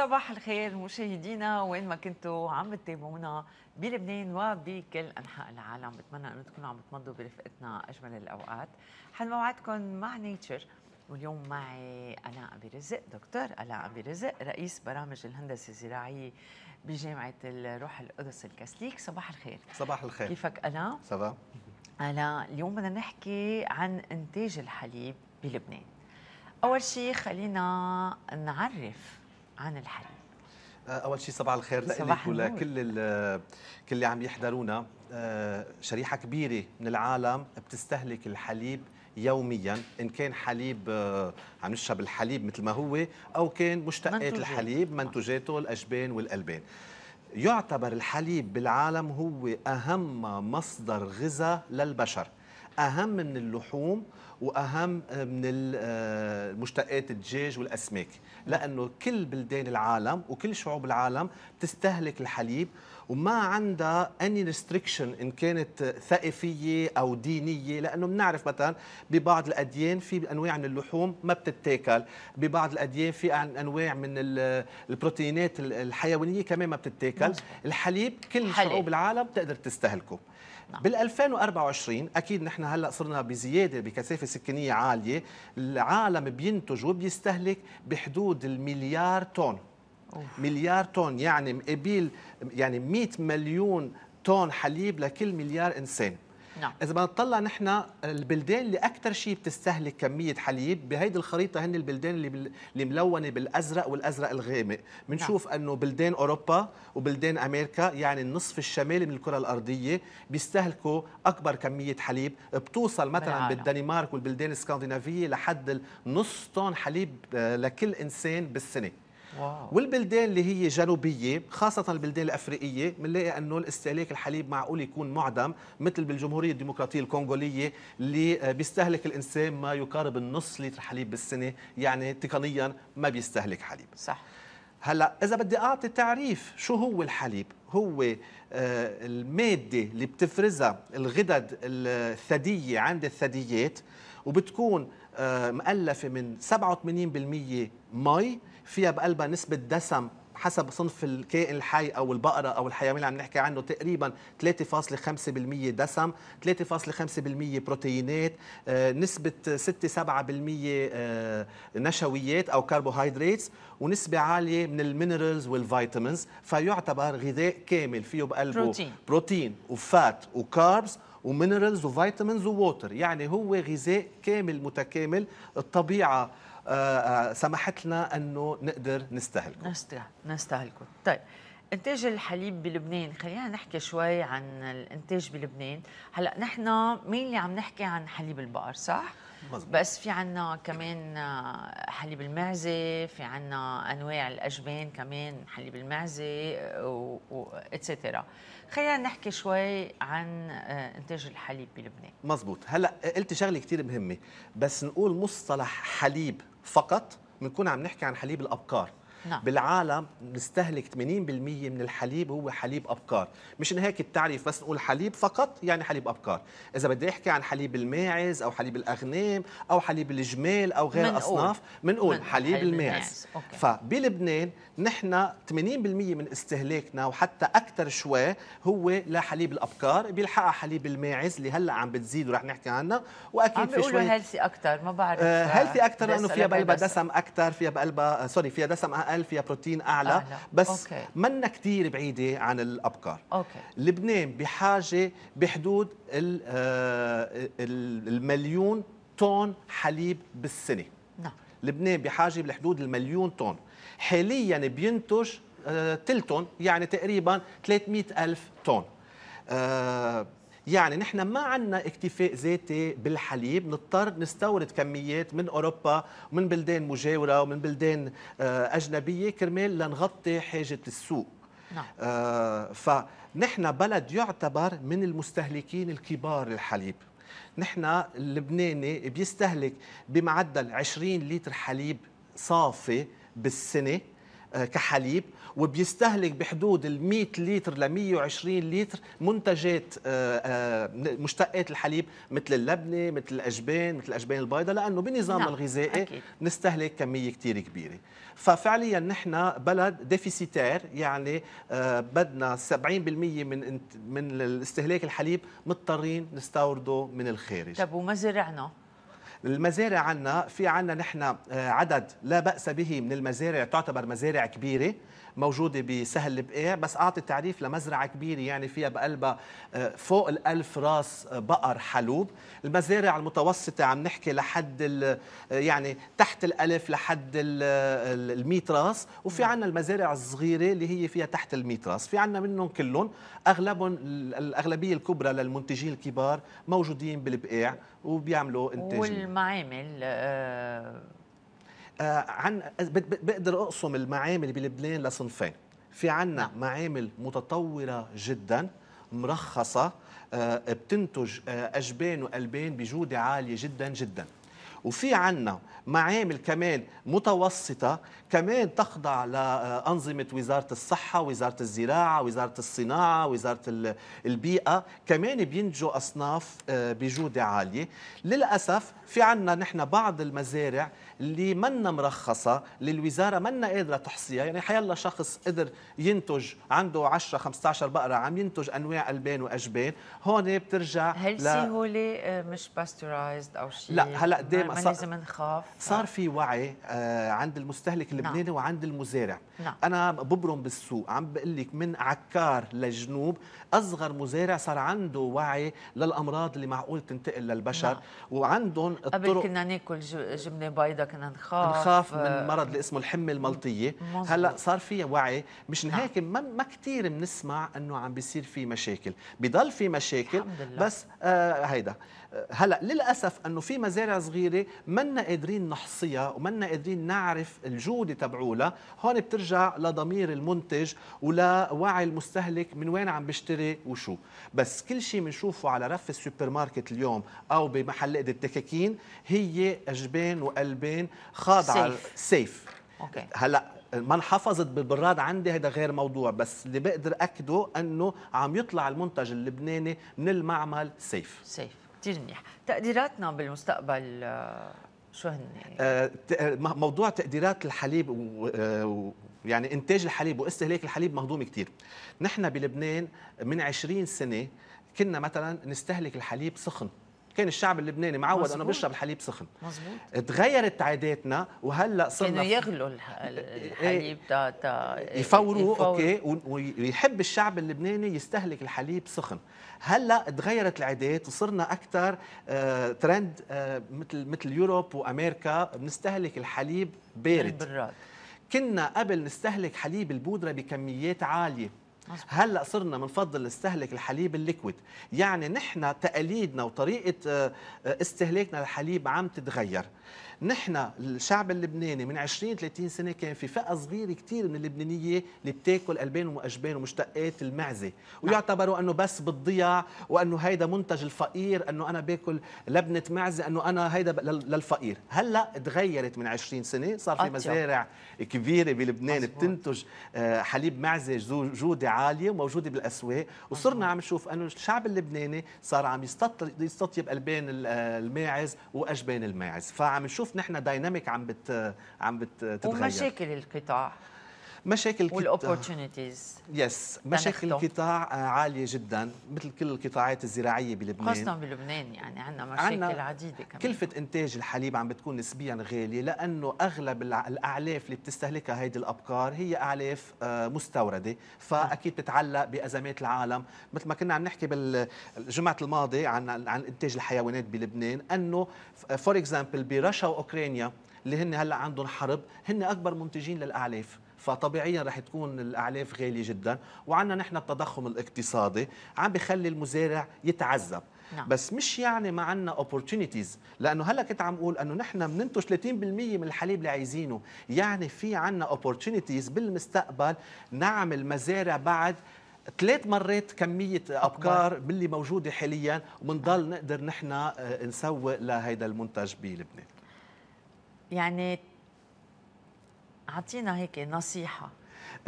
صباح الخير مشاهدينا وين ما كنتوا عم تتابعونا بلبنان وبكل انحاء العالم بتمنى انه تكونوا عم تمضوا برفقتنا اجمل الاوقات حنوعدكم مع نيتشر واليوم معي الاء ابي رزق دكتور الاء ابي رزق رئيس برامج الهندسه الزراعيه بجامعه الروح القدس الكاثوليك صباح الخير صباح الخير كيفك الاء؟ صباح الاء اليوم بدنا نحكي عن انتاج الحليب بلبنان اول شيء خلينا نعرف عن الحليب آه، اول شيء صباح الخير لك ولكل كل اللي عم يحضرونا آه، شريحه كبيره من العالم بتستهلك الحليب يوميا ان كان حليب آه، عم نشرب الحليب مثل ما هو او كان مشتقات منتجات. الحليب منتجاته الاجبان والالبان يعتبر الحليب بالعالم هو اهم مصدر غذاء للبشر اهم من اللحوم واهم آه، من المشتقات آه، الدجاج والاسماك لانه كل بلدان العالم وكل شعوب العالم بتستهلك الحليب وما عندها اني ريستريكشن ان كانت ثقافيه او دينيه لانه بنعرف مثلا ببعض الاديان في انواع من اللحوم ما بتتاكل ببعض الاديان في انواع من البروتينات الحيوانيه كمان ما بتتاكل الحليب كل حليب. شعوب العالم بتقدر تستهلكه نعم. بال 2024 اكيد نحن هلا صرنا بزياده بكثافه سكانيه عاليه العالم بينتج وبيستهلك بحدود المليار طن مليار طن يعني مقابل يعني 100 مليون طن حليب لكل مليار انسان نعم اذا بدنا نطلع نحن البلدان اللي اكثر شيء بتستهلك كميه حليب بهيدي الخريطه هن البلدان اللي اللي ملونه بالازرق والازرق الغامق بنشوف نعم. انه بلدان اوروبا وبلدان امريكا يعني النصف الشمالي من الكره الارضيه بيستهلكوا اكبر كميه حليب بتوصل مثلا بالدنمارك والبلدان الاسكندنافيه لحد نص طن حليب آه، لكل انسان بالسنه واو. والبلدان اللي هي جنوبيه خاصه البلدان الافريقيه بنلاقي انه الاستهلاك الحليب معقول يكون معدم مثل بالجمهوريه الديمقراطيه الكونغوليه اللي آه، بيستهلك الانسان ما يقارب النص لتر حليب بالسنه يعني تقنيا ما بيستهلك حليب صح هلا اذا بدي اعطي تعريف شو هو الحليب هو آه، الماده اللي بتفرزها الغدد الثديه عند الثدييات وبتكون آه، مؤلفه من 87% مي فيها بقلبها نسبه دسم حسب صنف الكائن الحي او البقره او الحيوان اللي عم نحكي عنه تقريبا 3.5% دسم 3.5% بروتينات آه، نسبه 6 7% آه، نشويات او كربوهيدرات ونسبه عاليه من المينرالز والفيتامينز فيعتبر غذاء كامل فيه بقلبه بروتين, بروتين وفات وكاربس ومينرالز وفيتامينز ووتر يعني هو غذاء كامل متكامل الطبيعه آه، آه، سمحت لنا انه نقدر نستهلكه نستهل نستهلكه طيب انتاج الحليب بلبنان خلينا نحكي شوي عن الانتاج بلبنان هلا نحن مين اللي عم نحكي عن حليب البقر صح مزبوط. بس في عنا كمان آه، حليب المعزة في عنا أنواع الأجبان كمان حليب المعزة و... و... اتسترا خلينا نحكي شوي عن انتاج الحليب بلبنان مزبوط هلا قلت شغله كثير مهمه بس نقول مصطلح حليب فقط بنكون عم نحكي عن حليب الابقار نعم. بالعالم نستهلك 80% من الحليب هو حليب أبقار مشان هيك التعريف بس نقول حليب فقط يعني حليب أبقار اذا بدي احكي عن حليب الماعز او حليب الاغنام او حليب الجمال او غير من اصناف بنقول من حليب, حليب الماعز فبلبنان نحن 80% من استهلاكنا وحتى اكثر شوي هو لحليب الأبقار بيلحقها حليب الماعز اللي هلا عم بتزيد ورح نحكي عنها واكيد عم في شوي هيلثي اكثر ما بعرف هيلثي آه، اكثر لانه فيها بقلبها دسم اكثر فيها بقلبها سوري آه، فيها دسم اقل فيها بروتين اعلى, أعلى. بس منا كثير بعيده عن الابقار أوكي. لبنان بحاجه بحدود آه، المليون طن حليب بالسنه نعم لبنان بحاجه بحدود المليون طن حاليا بينتج آه، تلتون يعني تقريبا 300 ألف طن آه، يعني نحن ما عندنا اكتفاء ذاتي بالحليب نضطر نستورد كميات من أوروبا ومن بلدان مجاورة ومن بلدان آه، أجنبية كرمال لنغطي حاجة السوق نعم. آه، فنحن بلد يعتبر من المستهلكين الكبار للحليب نحن اللبناني بيستهلك بمعدل 20 لتر حليب صافي بالسنه آه، كحليب وبيستهلك بحدود ال 100 لتر ل 120 لتر منتجات آه، آه، مشتقات الحليب مثل اللبنه مثل الاجبان مثل الاجبان البيضاء لانه بنظامنا نعم. الغذائي أكيد. نستهلك كميه كثير كبيره ففعليا نحن بلد ديفيسيتير يعني بدنا 70% من من استهلاك الحليب مضطرين نستورده من الخارج طب ومزارعنا المزارع عندنا في عندنا نحن آه، عدد لا بأس به من المزارع تعتبر مزارع كبيرة موجودة بسهل البقيع بس أعطي تعريف لمزرعة كبيرة يعني فيها بقلبها آه، فوق الألف راس بقر حلوب المزارع المتوسطة عم نحكي لحد آه، يعني تحت الألف لحد الميت راس وفي عندنا نعم. المزارع الصغيرة اللي هي فيها تحت الميت راس في عندنا منهم كلهم أغلبهم الأغلبية الكبرى للمنتجين الكبار موجودين بالبقيع وبيعملوا انتاج المعامل آه, آه، عن بقدر اقسم المعامل بلبنان لصنفين في عنا نعم. معامل متطوره جدا مرخصه آه، بتنتج آه، اجبان والبان بجوده عاليه جدا جدا وفي عنا معامل كمان متوسطة كمان تخضع لأنظمة وزارة الصحة وزارة الزراعة وزارة الصناعة وزارة البيئة كمان بينجوا أصناف آه، بجودة عالية للأسف في عنا نحن بعض المزارع اللي منا مرخصة للوزارة منا قادرة تحصيها يعني حيالله شخص قدر ينتج عنده 10 15 بقرة عم ينتج أنواع ألبان وأجبان هون بترجع هل ل... سهولة آه، مش باستورايزد أو شيء لا هلا دائما صار لازم نخاف آه. صار في وعي آه، عند المستهلك نعم. اللبناني نعم. وعند المزارع نعم. أنا ببرم بالسوق عم بقول لك من عكار لجنوب أصغر مزارع صار عنده وعي للأمراض اللي معقول تنتقل للبشر نعم. وعندهم الطرق قبل كنا ناكل جبنة بيضة كنا نخاف نخاف من مرض اللي اسمه الحمه الملطيه هلا صار في وعي مشان نعم. هيك ما ما كثير بنسمع انه عم بيصير في مشاكل بضل في مشاكل بس آه هيدا هلا للاسف انه في مزارع صغيره منا قادرين نحصيها ومنا قادرين نعرف الجوده تبعولها هون بترجع لضمير المنتج ولوعي المستهلك من وين عم بيشتري وشو بس كل شيء بنشوفه على رف السوبر ماركت اليوم او بمحل قد التكاكين هي اجبان وقلبين خاضعه سيف اوكي هلا ما انحفظت بالبراد عندي هذا غير موضوع بس اللي بقدر اكده انه عم يطلع المنتج اللبناني من المعمل سيف سيف كثير منيح تقديراتنا بالمستقبل آه، شو هن آه، آه، موضوع تقديرات الحليب و... يعني انتاج الحليب واستهلاك الحليب مهضوم كثير نحن بلبنان من 20 سنه كنا مثلا نستهلك الحليب سخن كان الشعب اللبناني معود انه بيشرب الحليب سخن مزبوط. تغيرت عاداتنا وهلا صرنا كانوا يغلوا إيه، الحليب تا تا إيه، يفوروا يفور. اوكي ويحب الشعب اللبناني يستهلك الحليب سخن هلا تغيرت العادات وصرنا اكثر آه ترند آه مثل مثل يوروب وامريكا بنستهلك الحليب بارد البراد. كنا قبل نستهلك حليب البودره بكميات عاليه هلا صرنا بنفضل نستهلك الحليب الليكويد يعني نحن تقاليدنا وطريقه آه، آه، استهلاكنا للحليب عم تتغير نحن الشعب اللبناني من 20 30 سنه كان في فئه صغيره كثير من اللبنانيه اللي بتاكل البان واجبان ومشتقات المعزه نعم. ويعتبروا انه بس بتضيع وانه هيدا منتج الفقير انه انا باكل لبنه معزه انه انا هيدا للفقير هلا تغيرت من 20 سنه صار في مزارع كبيره بلبنان بتنتج آه، حليب معزه جوده عاليه وموجوده بالاسواق وصرنا عم نشوف انه الشعب اللبناني صار عم يستطيب البين الماعز واجبان الماعز فعم نشوف نحن دايناميك عم بت عم بتتغير ومشاكل القطاع مشاكل والاوبورتونيتيز يس مشاكل القطاع عاليه جدا مثل كل القطاعات الزراعيه بلبنان خاصه بلبنان يعني عندنا مشاكل عديده كمان كلفه انتاج الحليب عم بتكون نسبيا غاليه لانه اغلب الاعلاف اللي بتستهلكها هيدي الابقار هي اعلاف آه، مستورده فاكيد بتتعلق بازمات العالم مثل ما كنا عم نحكي بالجمعه الماضيه عن عن انتاج الحيوانات بلبنان انه فور اكزامبل برشا واوكرانيا اللي هن هلا عندهم حرب هن اكبر منتجين للاعلاف فطبيعيا رح تكون الاعلاف غاليه جدا وعندنا نحن التضخم الاقتصادي عم بخلي المزارع يتعذب نعم. بس مش يعني ما عندنا اوبورتونيتيز لانه هلا كنت عم اقول انه نحن بننتج 30% من الحليب اللي عايزينه يعني في عندنا اوبورتونيتيز بالمستقبل نعمل مزارع بعد ثلاث مرات كمية أبكار باللي موجودة حاليا وبنضل نعم. نقدر نحن آه، نسوق لهيدا المنتج بلبنان يعني أعطينا هيك نصيحة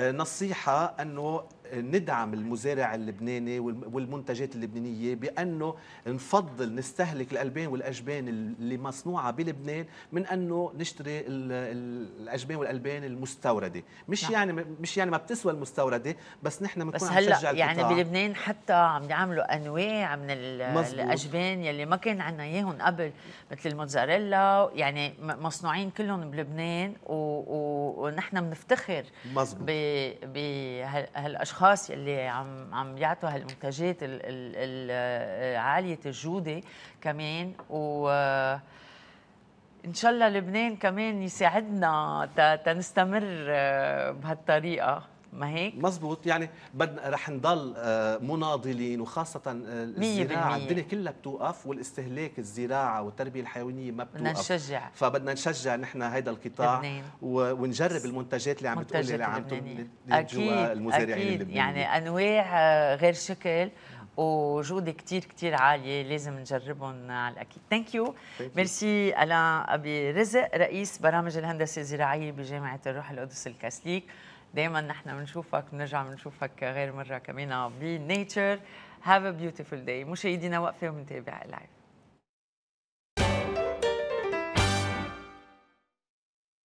آه، نصيحة أنه ندعم المزارع اللبناني والمنتجات اللبنانيه بانه نفضل نستهلك الالبان والاجبان اللي مصنوعه بلبنان من انه نشتري الاجبان والالبان المستورده مش نعم. يعني مش يعني ما بتسوى المستورده بس نحن بنكون بس هلا يعني بلبنان حتى عم يعملوا انواع من الاجبان يلي ما كان عندنا اياهم قبل مثل الموتزاريلا يعني مصنوعين كلهم بلبنان ونحن بنفتخر بهالاشخاص الاشخاص يلي عم عم يعطوا هالمنتجات آه، عاليه الجوده كمان و آه، ان شاء الله لبنان كمان يساعدنا تنستمر آه، بهالطريقه ما هيك مزبوط يعني بدنا رح نضل آه، مناضلين وخاصه آه، الزراعه الدنيا كلها بتوقف والاستهلاك الزراعه والتربيه الحيوانيه ما بتوقف بدنا نشجع فبدنا نشجع نحن هيدا القطاع لبنين. ونجرب المنتجات اللي عم بتقولي اللي عم تنتجوها المزارعين أكيد. اللبنانيين يعني انواع آه، غير شكل وجودة كتير كتير عالية لازم نجربهم على الأكيد ثانك يو ميرسي ألان أبي رزق رئيس برامج الهندسة الزراعية بجامعة الروح القدس الكاثوليك دائما نحن بنشوفك بنرجع بنشوفك غير مره كمان بنيتشر هاف ا بيوتيفول داي مشاهدينا وقفه ومنتابع لايف